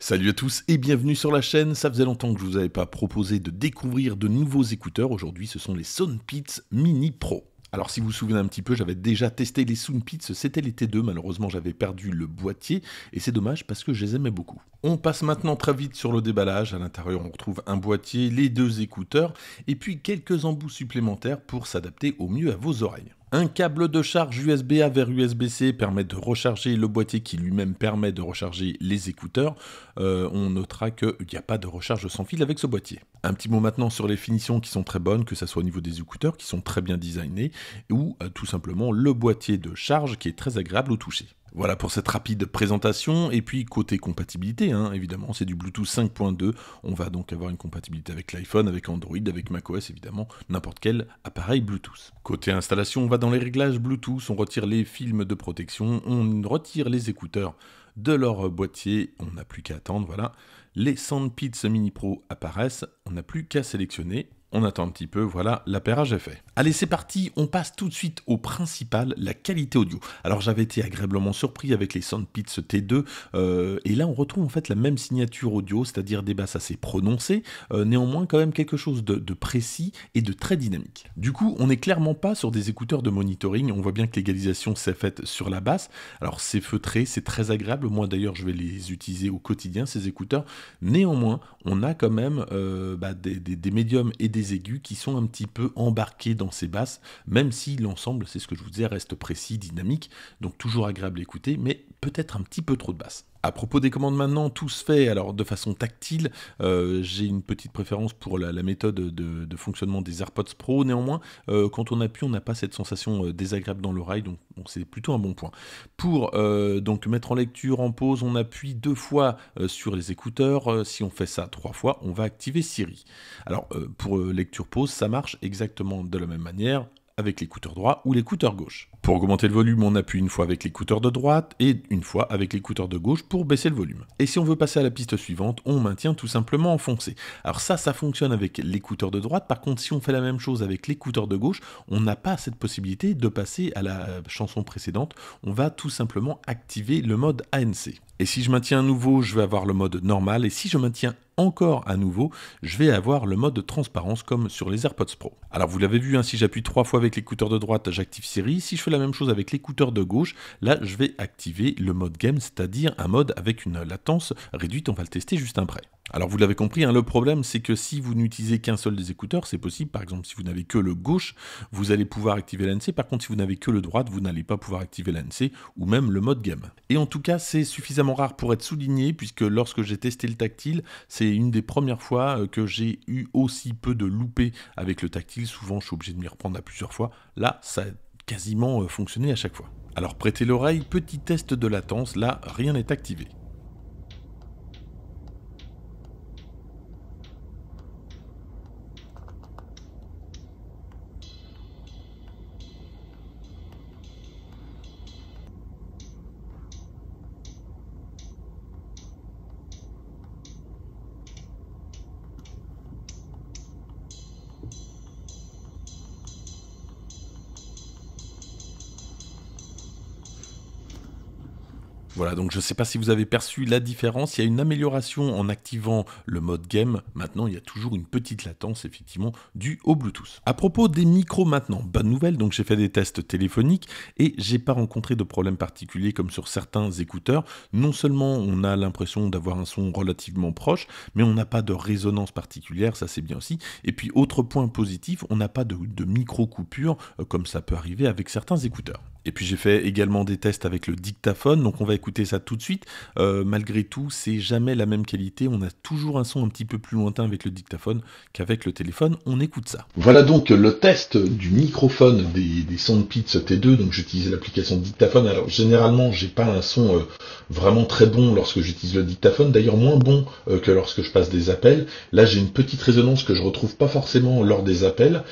Salut à tous et bienvenue sur la chaîne. Ça faisait longtemps que je vous avais pas proposé de découvrir de nouveaux écouteurs. Aujourd'hui, ce sont les Soundpeats Mini Pro. Alors si vous vous souvenez un petit peu, j'avais déjà testé les Soundpeats, c'était l'été 2, malheureusement j'avais perdu le boîtier, et c'est dommage parce que je les aimais beaucoup. On passe maintenant très vite sur le déballage. À l'intérieur, on retrouve un boîtier, les deux écouteurs et puis quelques embouts supplémentaires pour s'adapter au mieux à vos oreilles. Un câble de charge USB-A vers USB-C permet de recharger le boîtier qui lui-même permet de recharger les écouteurs. Euh, on notera qu'il n'y a pas de recharge sans fil avec ce boîtier. Un petit mot maintenant sur les finitions qui sont très bonnes, que ce soit au niveau des écouteurs qui sont très bien designés ou euh, tout simplement le boîtier de charge qui est très agréable au toucher. Voilà pour cette rapide présentation. Et puis côté compatibilité, hein, évidemment, c'est du Bluetooth 5.2. On va donc avoir une compatibilité avec l'iPhone, avec Android, avec macOS, évidemment, n'importe quel appareil Bluetooth. Côté installation, on va dans les réglages Bluetooth, on retire les films de protection, on retire les écouteurs de leur boîtier, on n'a plus qu'à attendre, voilà. Les Sandpits Mini Pro apparaissent, on n'a plus qu'à sélectionner on attend un petit peu, voilà, l'appairage est fait. Allez, c'est parti, on passe tout de suite au principal, la qualité audio. Alors j'avais été agréablement surpris avec les Soundpits T2, euh, et là on retrouve en fait la même signature audio, c'est-à-dire des basses assez prononcées, euh, néanmoins quand même quelque chose de, précis et de très dynamique. Du coup, on n'est clairement pas sur des écouteurs de monitoring, on voit bien que l'égalisation s'est faite sur la basse, alors c'est feutré, c'est très agréable, moi d'ailleurs je vais les utiliser au quotidien, ces écouteurs, néanmoins on a quand même euh, bah, des médiums et des aigus qui sont un petit peu embarqués dans ces basses, même si l'ensemble, c'est ce que je vous disais, reste précis, dynamique, donc toujours agréable à écouter, mais peut-être un petit peu trop de basses. À propos des commandes maintenant, tout se fait alors de façon tactile. Euh, j'ai une petite préférence pour la, méthode de, fonctionnement des AirPods Pro. Néanmoins, euh, quand on appuie, on n'a pas cette sensation euh, désagréable dans l'oreille, donc c'est plutôt un bon point. Pour donc mettre en lecture, en pause, on appuie deux fois sur les écouteurs. si on fait ça trois fois, on va activer Siri. Alors pour lecture pause, ça marche exactement de la même manière avec l'écouteur droit ou l'écouteur gauche. Pour augmenter le volume, on appuie une fois avec l'écouteur de droite et une fois avec l'écouteur de gauche pour baisser le volume. Et si on veut passer à la piste suivante, on maintient tout simplement enfoncé. Alors ça, ça fonctionne avec l'écouteur de droite. Par contre, si on fait la même chose avec l'écouteur de gauche, on n'a pas cette possibilité de passer à la euh, chanson précédente. On va tout simplement activer le mode ANC. Et si je maintiens à nouveau, je vais avoir le mode normal. Et si je maintiens encore à nouveau, je vais avoir le mode transparence comme sur les AirPods Pro. Alors vous l'avez vu, hein, si j'appuie trois fois avec l'écouteur de droite, j'active série. Si je fais la même chose avec l'écouteur de gauche. Là, je vais activer le mode game, c'est-à-dire un mode avec une latence réduite. On va le tester juste après. Alors vous l'avez compris, hein, le problème c'est que si vous n'utilisez qu'un seul des écouteurs, c'est possible, par exemple si vous n'avez que le gauche, vous allez pouvoir activer l'ANC, par contre si vous n'avez que le droit, vous n'allez pas pouvoir activer l'ANC ou même le mode game. Et en tout cas c'est suffisamment rare pour être souligné, puisque lorsque j'ai testé le tactile, c'est une des premières fois euh, que j'ai eu aussi peu de loupé avec le tactile, souvent je suis obligé de m'y reprendre à plusieurs fois, là ça quasiment euh, fonctionner à chaque fois. Alors prêtez l'oreille, petit test de latence, là rien n'est activé. Voilà, donc je ne sais pas si vous avez perçu la différence. Il y a une amélioration en activant le mode game. Maintenant, il y a toujours une petite latence, effectivement, due au Bluetooth. À propos des micros maintenant, bonne nouvelle, donc j'ai fait des tests téléphoniques et j'ai pas rencontré de problème particulier comme sur certains écouteurs. Non seulement on a l'impression d'avoir un son relativement proche, mais on n'a pas de résonance particulière, ça c'est bien aussi. Et puis autre point positif, on n'a pas de micro-coupure euh, comme ça peut arriver avec certains écouteurs. Et puis j'ai fait également des tests avec le dictaphone, donc on va écouter ça tout de suite. Euh, malgré tout, c'est jamais la même qualité, on a toujours un son un petit peu plus lointain avec le dictaphone qu'avec le téléphone, on écoute ça. Voilà donc le test du microphone des, des T2, donc j'utilise l'application dictaphone. Alors généralement, j'ai pas un son euh, vraiment très bon lorsque j'utilise le dictaphone, d'ailleurs moins bon euh, que lorsque je passe des appels. Là, j'ai une petite résonance que je retrouve pas forcément lors des appels.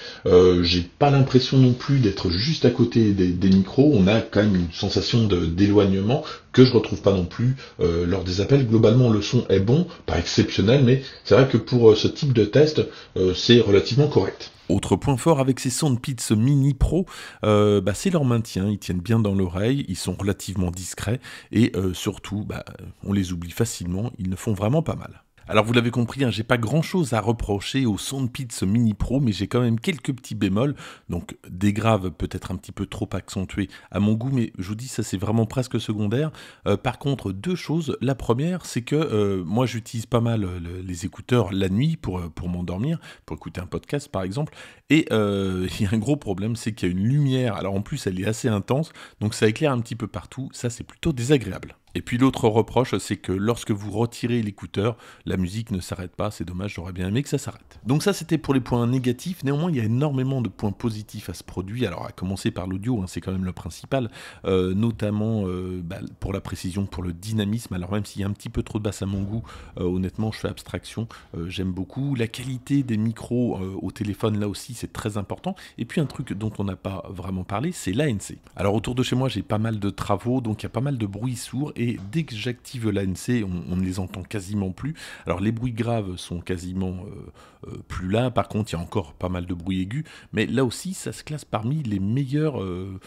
j'ai pas l'impression non plus d'être juste à côté des micros on a quand même une sensation d'éloignement que je retrouve pas non plus euh, lors des appels. Globalement, le son est bon, pas exceptionnel, mais c'est vrai que pour euh, ce type de test, euh, c'est relativement correct. Autre point fort avec ces Pits Mini Pro, bah, c'est leur maintien. Ils tiennent bien dans l'oreille, ils sont relativement discrets et surtout, bah, on les oublie facilement. Ils ne font vraiment pas mal. Alors vous l'avez compris, hein, j'ai pas grand chose à reprocher au Soundpits Mini Pro, mais j'ai quand même quelques petits bémols, donc des graves peut-être un petit peu trop accentués à mon goût, mais je vous dis ça c'est vraiment presque secondaire. Euh, par contre, deux choses. La première, c'est que euh, moi j'utilise pas mal euh, les écouteurs la nuit pour, pour m'endormir, pour écouter un podcast par exemple, et il y a un gros problème, c'est qu'il y a une lumière, alors en plus elle est assez intense, donc ça éclaire un petit peu partout, ça c'est plutôt désagréable. Et puis l'autre reproche, c'est que lorsque vous retirez l'écouteur, la musique ne s'arrête pas. C'est dommage, j'aurais bien aimé que ça s'arrête. Donc ça, c'était pour les points négatifs. Néanmoins, il y a énormément de points positifs à ce produit. Alors à commencer par l'audio, hein, c'est quand même le principal, euh, notamment euh, bah, pour la précision, pour le dynamisme. Alors même s'il y a un petit peu trop de basse à mon goût, euh, honnêtement, je fais abstraction. J'aime beaucoup la qualité des micros au téléphone. Là aussi, c'est très important. Et puis un truc dont on n'a pas vraiment parlé, c'est l'ANC. Alors autour de chez moi, j'ai pas mal de travaux, donc il y a pas mal de bruit sourd et dès que j'active l'ANC, on, ne les entend quasiment plus. Alors les bruits graves sont quasiment euh, euh, plus là, par contre il y a encore pas mal de bruits aigus, mais là aussi ça se classe parmi les meilleurs euh,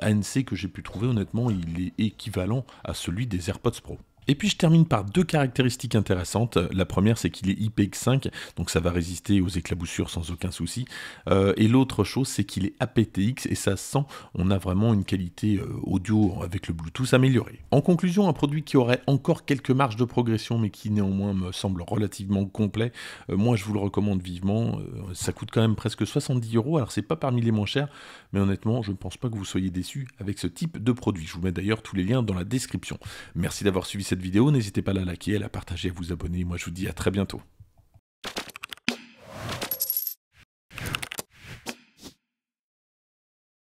ANC que j'ai pu trouver, honnêtement il est équivalent à celui des AirPods Pro. Et puis je termine par deux caractéristiques intéressantes. La première, c'est qu'il est IPX5, donc ça va résister aux éclaboussures sans aucun souci. Euh, et l'autre chose, c'est qu'il est aptX et ça sent, on a vraiment une qualité euh, audio avec le Bluetooth améliorée. En conclusion, un produit qui aurait encore quelques marges de progression, mais qui néanmoins me semble relativement complet. Euh, moi, je vous le recommande vivement. ça coûte quand même presque 70 euros, alors c'est pas parmi les moins chers, mais honnêtement, je ne pense pas que vous soyez déçus avec ce type de produit. Je vous mets d'ailleurs tous les liens dans la description. Merci d'avoir suivi cette vidéo, n'hésitez pas à la liker, à la partager, à vous abonner. Moi, je vous dis à très bientôt.